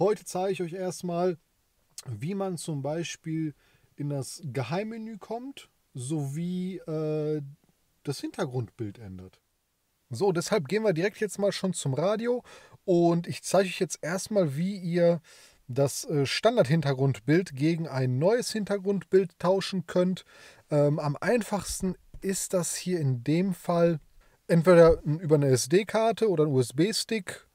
Heute zeige ich euch erstmal, wie man zum Beispiel in das Geheimmenü kommt, sowie äh, das Hintergrundbild ändert. So, deshalb gehen wir direkt jetzt mal schon zum Radio und ich zeige euch jetzt erstmal, wie ihr das äh, Standard-Hintergrundbild gegen ein neues Hintergrundbild tauschen könnt. Ähm, am einfachsten ist das hier in dem Fall entweder über eine SD-Karte oder einen USB-Stick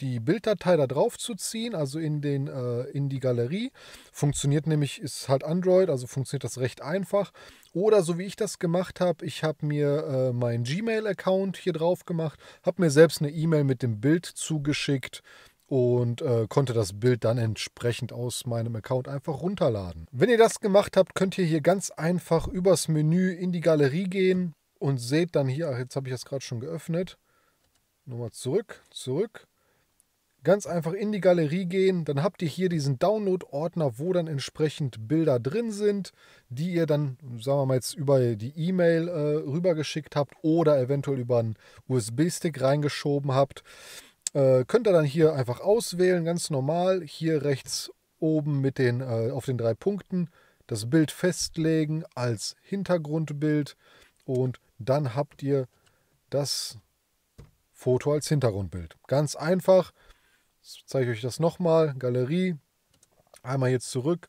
die Bilddatei da drauf zu ziehen, also in, den, äh, in die Galerie. Funktioniert nämlich, ist halt Android, also funktioniert das recht einfach. Oder so wie ich das gemacht habe, ich habe mir äh, meinen Gmail-Account hier drauf gemacht, habe mir selbst eine E-Mail mit dem Bild zugeschickt und äh, konnte das Bild dann entsprechend aus meinem Account einfach runterladen. Wenn ihr das gemacht habt, könnt ihr hier ganz einfach übers Menü in die Galerie gehen und seht dann hier, jetzt habe ich das gerade schon geöffnet, nochmal zurück, zurück Ganz einfach in die Galerie gehen, dann habt ihr hier diesen Download-Ordner, wo dann entsprechend Bilder drin sind, die ihr dann, sagen wir mal jetzt über die E-Mail äh, rübergeschickt habt oder eventuell über einen USB-Stick reingeschoben habt. Äh, könnt ihr dann hier einfach auswählen, ganz normal, hier rechts oben mit den, äh, auf den drei Punkten, das Bild festlegen als Hintergrundbild und dann habt ihr das Foto als Hintergrundbild. Ganz einfach. Ich zeige euch das nochmal. Galerie. Einmal jetzt zurück.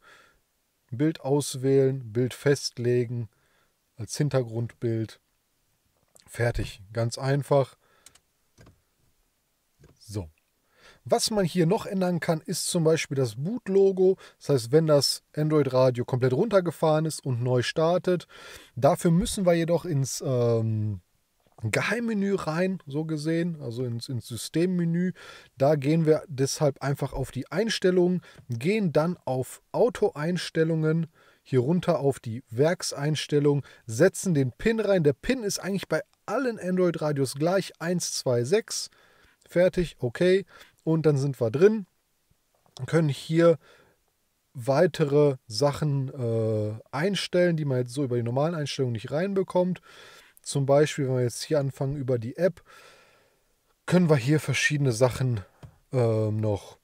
Bild auswählen, Bild festlegen, als Hintergrundbild. Fertig. Ganz einfach. So. Was man hier noch ändern kann, ist zum Beispiel das Boot-Logo. Das heißt, wenn das Android-Radio komplett runtergefahren ist und neu startet. Dafür müssen wir jedoch ins ähm, Geheimmenü rein, so gesehen, also ins, ins Systemmenü. Da gehen wir deshalb einfach auf die Einstellungen, gehen dann auf Auto-Einstellungen, hier runter auf die Werkseinstellung, setzen den Pin rein. Der Pin ist eigentlich bei allen Android-Radios gleich, 126. Fertig, okay. Und dann sind wir drin, können hier weitere Sachen äh, einstellen, die man jetzt so über die normalen Einstellungen nicht reinbekommt. Zum Beispiel, wenn wir jetzt hier anfangen über die App, können wir hier verschiedene Sachen ähm, noch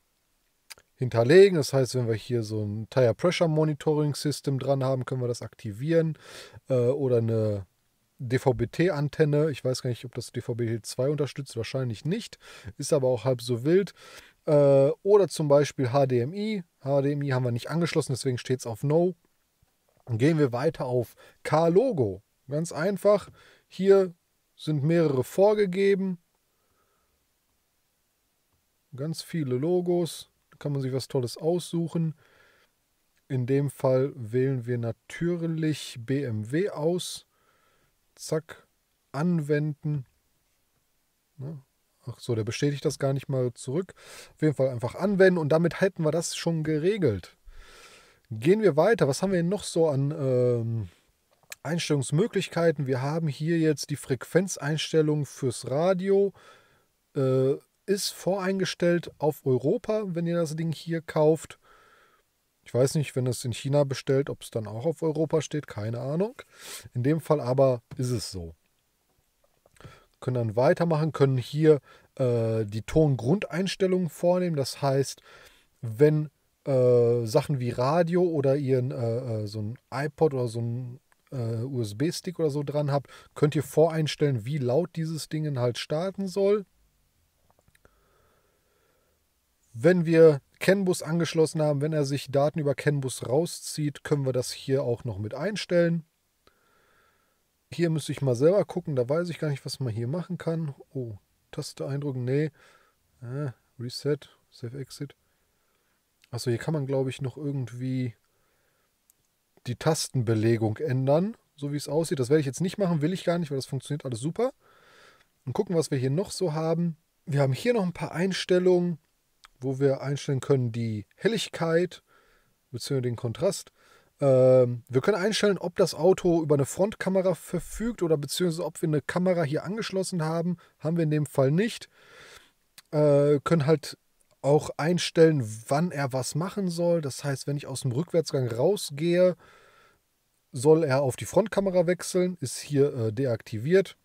hinterlegen. Das heißt, wenn wir hier so ein Tire Pressure Monitoring System dran haben, können wir das aktivieren äh, oder eine DVB-T-Antenne. Ich weiß gar nicht, ob das DVB-T2 unterstützt, wahrscheinlich nicht, ist aber auch halb so wild. Äh, oder zum Beispiel HDMI. HDMI haben wir nicht angeschlossen, deswegen steht es auf No. Dann gehen wir weiter auf K-Logo. Ganz einfach. Hier sind mehrere vorgegeben. Ganz viele Logos. Da kann man sich was Tolles aussuchen. In dem Fall wählen wir natürlich BMW aus. Zack, anwenden. Ne? Ach so, der bestätigt das gar nicht mal zurück. Auf jeden Fall einfach anwenden und damit hätten wir das schon geregelt. Gehen wir weiter. Was haben wir noch so an ähm, Einstellungsmöglichkeiten. Wir haben hier jetzt die Frequenzeinstellung fürs Radio. Äh, ist voreingestellt auf Europa, wenn ihr das Ding hier kauft. Ich weiß nicht, wenn es in China bestellt, ob es dann auch auf Europa steht, keine Ahnung. In dem Fall aber ist es so. Können dann weitermachen, können hier äh, die Tongrundeinstellungen vornehmen. Das heißt, wenn äh, Sachen wie Radio oder ihren äh, äh so ein iPod oder so ein äh, USB-Stick oder so dran habt, könnt ihr voreinstellen, wie laut dieses Ding halt starten soll. Wenn wir CAN-Bus angeschlossen haben, wenn er sich Daten über CAN-Bus rauszieht, können wir das hier auch noch mit einstellen. Hier müsste ich mal selber gucken, da weiß ich gar nicht, was man hier machen kann. Oh, Taste eindrücken, nee. Äh, Reset, Save Exit. Achso, hier kann man, glaube ich, noch irgendwie die Tastenbelegung ändern, so wie es aussieht. Das werde ich jetzt nicht machen, will ich gar nicht, weil das funktioniert alles super. Und gucken, was wir hier noch so haben. Wir haben hier noch ein paar Einstellungen, wo wir einstellen können die Helligkeit bzw. den Kontrast. Ähm, wir können einstellen, ob das Auto über eine Frontkamera verfügt oder beziehungsweise ob wir eine Kamera hier angeschlossen haben. Haben wir in dem Fall nicht. Äh, können halt auch einstellen, wann er was machen soll. Das heißt, wenn ich aus dem Rückwärtsgang rausgehe, soll er auf die Frontkamera wechseln, ist hier äh, deaktiviert.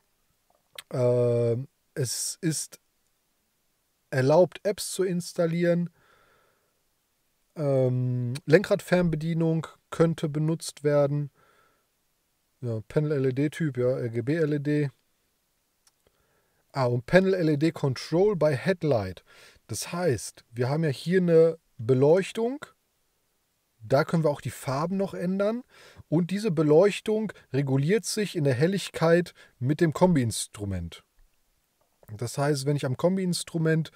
Äh, es ist erlaubt, Apps zu installieren. Ähm, Lenkradfernbedienung könnte benutzt werden. Ja, Panel-LED-Typ, ja, RGB-LED. Ah, und Panel-LED-Control bei Headlight. Das heißt, wir haben ja hier eine Beleuchtung. Da können wir auch die Farben noch ändern. Und diese Beleuchtung reguliert sich in der Helligkeit mit dem Kombi-Instrument. Das heißt, wenn ich am Kombi-Instrument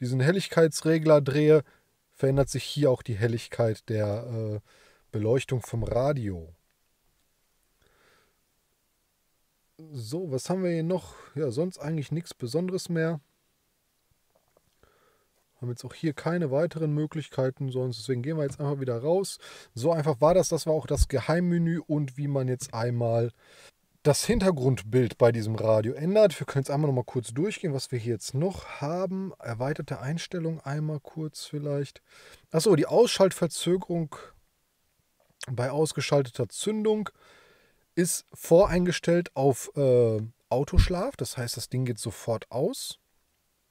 diesen Helligkeitsregler drehe, verändert sich hier auch die Helligkeit der äh, Beleuchtung vom Radio. So, was haben wir hier noch? Ja, sonst eigentlich nichts Besonderes mehr haben jetzt auch hier keine weiteren Möglichkeiten sonst. Deswegen gehen wir jetzt einfach wieder raus. So einfach war das. Das war auch das Geheimmenü und wie man jetzt einmal das Hintergrundbild bei diesem Radio ändert. Wir können jetzt einmal noch mal kurz durchgehen, was wir hier jetzt noch haben. Erweiterte Einstellung einmal kurz vielleicht. Achso, die Ausschaltverzögerung bei ausgeschalteter Zündung ist voreingestellt auf äh, Autoschlaf. Das heißt, das Ding geht sofort aus.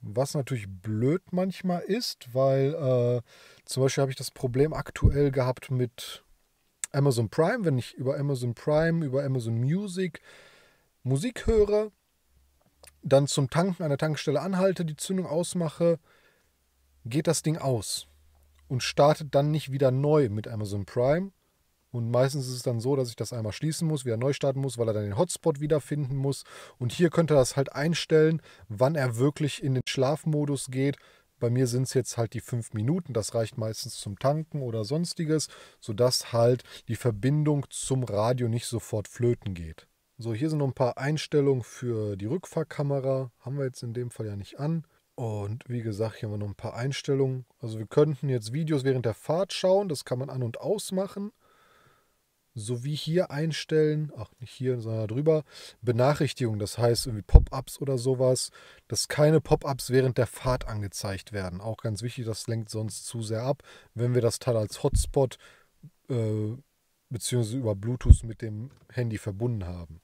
Was natürlich blöd manchmal ist, weil äh, zum Beispiel habe ich das Problem aktuell gehabt mit Amazon Prime, wenn ich über Amazon Prime, über Amazon Music Musik höre, dann zum Tanken an der Tankstelle anhalte, die Zündung ausmache, geht das Ding aus und startet dann nicht wieder neu mit Amazon Prime, und meistens ist es dann so, dass ich das einmal schließen muss, wieder neu starten muss, weil er dann den Hotspot wiederfinden muss. Und hier könnte er das halt einstellen, wann er wirklich in den Schlafmodus geht. Bei mir sind es jetzt halt die fünf Minuten, das reicht meistens zum Tanken oder sonstiges, sodass halt die Verbindung zum Radio nicht sofort flöten geht. So, hier sind noch ein paar Einstellungen für die Rückfahrkamera. Haben wir jetzt in dem Fall ja nicht an. Und wie gesagt, hier haben wir noch ein paar Einstellungen. Also wir könnten jetzt Videos während der Fahrt schauen. Das kann man an und ausmachen sowie hier einstellen, ach nicht hier, sondern drüber, Benachrichtigungen, das heißt irgendwie Pop-ups oder sowas, dass keine Pop-ups während der Fahrt angezeigt werden. Auch ganz wichtig, das lenkt sonst zu sehr ab, wenn wir das Teil als Hotspot äh, beziehungsweise über Bluetooth mit dem Handy verbunden haben.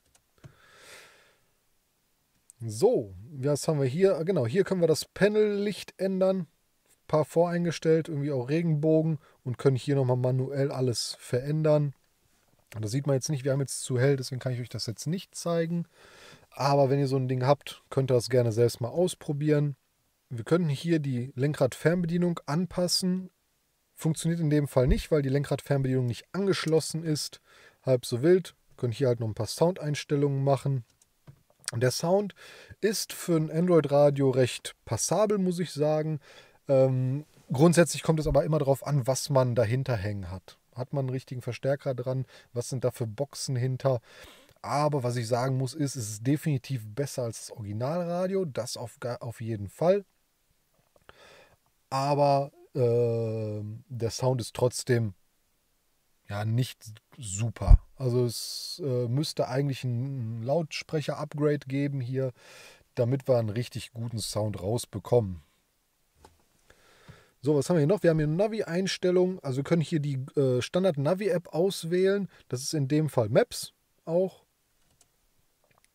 So, was haben wir hier? Ah, genau, hier können wir das Panellicht ändern. Ein paar voreingestellt, irgendwie auch Regenbogen und können hier nochmal manuell alles verändern. Und das sieht man jetzt nicht, wir haben jetzt zu hell, deswegen kann ich euch das jetzt nicht zeigen. Aber wenn ihr so ein Ding habt, könnt ihr das gerne selbst mal ausprobieren. Wir können hier die Lenkrad-Fernbedienung anpassen. Funktioniert in dem Fall nicht, weil die Lenkrad-Fernbedienung nicht angeschlossen ist. Halb so wild. Wir können hier halt noch ein paar Soundeinstellungen machen. der Sound ist für ein Android-Radio recht passabel, muss ich sagen. Ähm, grundsätzlich kommt es aber immer darauf an, was man dahinter hängen hat. Hat man einen richtigen Verstärker dran? Was sind da für Boxen hinter? Aber was ich sagen muss, ist, es ist definitiv besser als das Originalradio. Das auf, auf jeden Fall. Aber äh, der Sound ist trotzdem ja nicht super. Also es äh, müsste eigentlich ein Lautsprecher-Upgrade geben hier, damit wir einen richtig guten Sound rausbekommen. So, was haben wir hier noch? Wir haben hier Navi-Einstellungen. Also wir können hier die äh, Standard-Navi-App auswählen. Das ist in dem Fall Maps auch.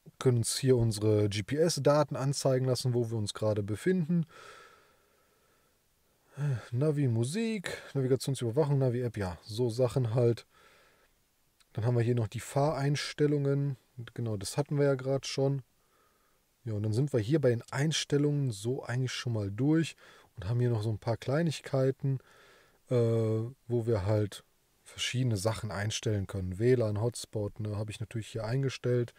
Wir können uns hier unsere GPS-Daten anzeigen lassen, wo wir uns gerade befinden. Navi Musik, Navigationsüberwachung, Navi App, ja, so Sachen halt. Dann haben wir hier noch die Fahreinstellungen. Genau, das hatten wir ja gerade schon. Ja, und dann sind wir hier bei den Einstellungen so eigentlich schon mal durch und haben hier noch so ein paar Kleinigkeiten, äh, wo wir halt verschiedene Sachen einstellen können. WLAN, Hotspot, ne, habe ich natürlich hier eingestellt,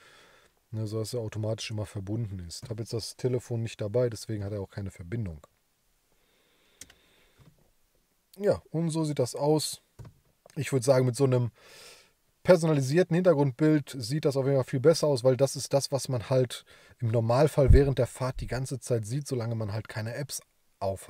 ne, sodass er automatisch immer verbunden ist. Ich Habe jetzt das Telefon nicht dabei, deswegen hat er auch keine Verbindung. Ja, und so sieht das aus. Ich würde sagen, mit so einem personalisierten Hintergrundbild sieht das auf jeden Fall viel besser aus, weil das ist das, was man halt im Normalfall während der Fahrt die ganze Zeit sieht, solange man halt keine Apps auf